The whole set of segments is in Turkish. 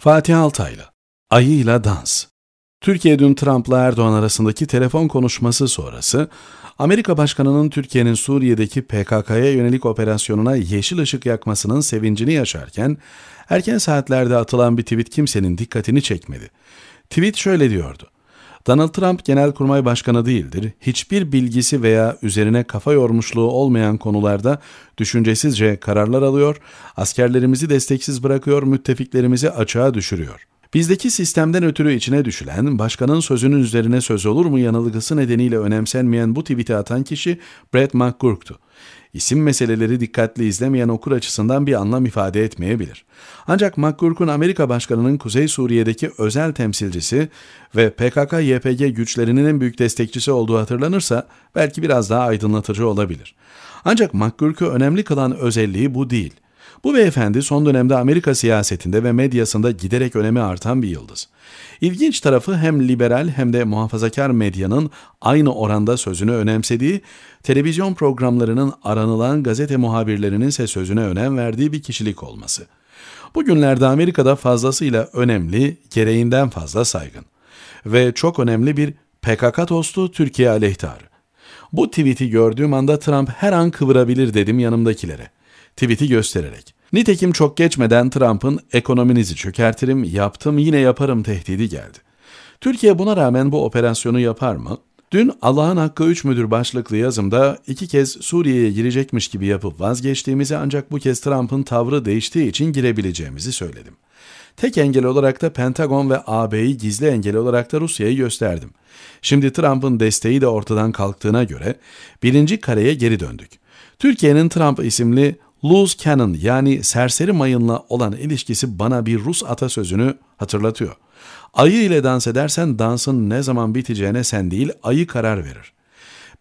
Fatih Altaylı, Ayıyla Dans Türkiye dün Trump'la Erdoğan arasındaki telefon konuşması sonrası, Amerika Başkanı'nın Türkiye'nin Suriye'deki PKK'ya yönelik operasyonuna yeşil ışık yakmasının sevincini yaşarken, erken saatlerde atılan bir tweet kimsenin dikkatini çekmedi. Tweet şöyle diyordu. Donald Trump genelkurmay başkanı değildir. Hiçbir bilgisi veya üzerine kafa yormuşluğu olmayan konularda düşüncesizce kararlar alıyor, askerlerimizi desteksiz bırakıyor, müttefiklerimizi açığa düşürüyor. Bizdeki sistemden ötürü içine düşülen, başkanın sözünün üzerine söz olur mu yanılgısı nedeniyle önemsenmeyen bu tweet'i atan kişi Brett McGurk'tu. İsim meseleleri dikkatli izlemeyen okur açısından bir anlam ifade etmeyebilir. Ancak McGurk'un Amerika Başkanı'nın Kuzey Suriye'deki özel temsilcisi ve PKK-YPG güçlerinin en büyük destekçisi olduğu hatırlanırsa belki biraz daha aydınlatıcı olabilir. Ancak McGurk'u önemli kılan özelliği bu değil.'' Bu beyefendi son dönemde Amerika siyasetinde ve medyasında giderek önemi artan bir yıldız. İlginç tarafı hem liberal hem de muhafazakar medyanın aynı oranda sözünü önemsediği, televizyon programlarının aranılan gazete muhabirlerinin ise sözüne önem verdiği bir kişilik olması. Bugünlerde Amerika'da fazlasıyla önemli, gereğinden fazla saygın ve çok önemli bir PKK dostu Türkiye aleyhtarı. Bu tweet'i gördüğüm anda Trump her an kıvırabilir dedim yanımdakilere tweet'i göstererek. Nitekim çok geçmeden Trump'ın ekonominizi çökertirim, yaptım yine yaparım tehdidi geldi. Türkiye buna rağmen bu operasyonu yapar mı? Dün Allah'ın Hakkı 3 Müdür başlıklı yazımda iki kez Suriye'ye girecekmiş gibi yapıp vazgeçtiğimizi ancak bu kez Trump'ın tavrı değiştiği için girebileceğimizi söyledim. Tek engel olarak da Pentagon ve AB'yi gizli engel olarak da Rusya'yı gösterdim. Şimdi Trump'ın desteği de ortadan kalktığına göre birinci kareye geri döndük. Türkiye'nin Trump isimli Loose Cannon yani serseri mayınla olan ilişkisi bana bir Rus atasözünü hatırlatıyor. Ayı ile dans edersen dansın ne zaman biteceğine sen değil ayı karar verir.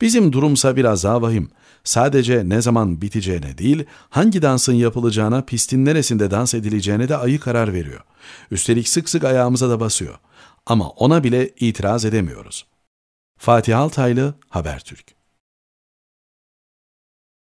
Bizim durumsa biraz daha vahim. Sadece ne zaman biteceğine değil, hangi dansın yapılacağına, pistin neresinde dans edileceğine de ayı karar veriyor. Üstelik sık sık ayağımıza da basıyor. Ama ona bile itiraz edemiyoruz. Fatih Altaylı, Habertürk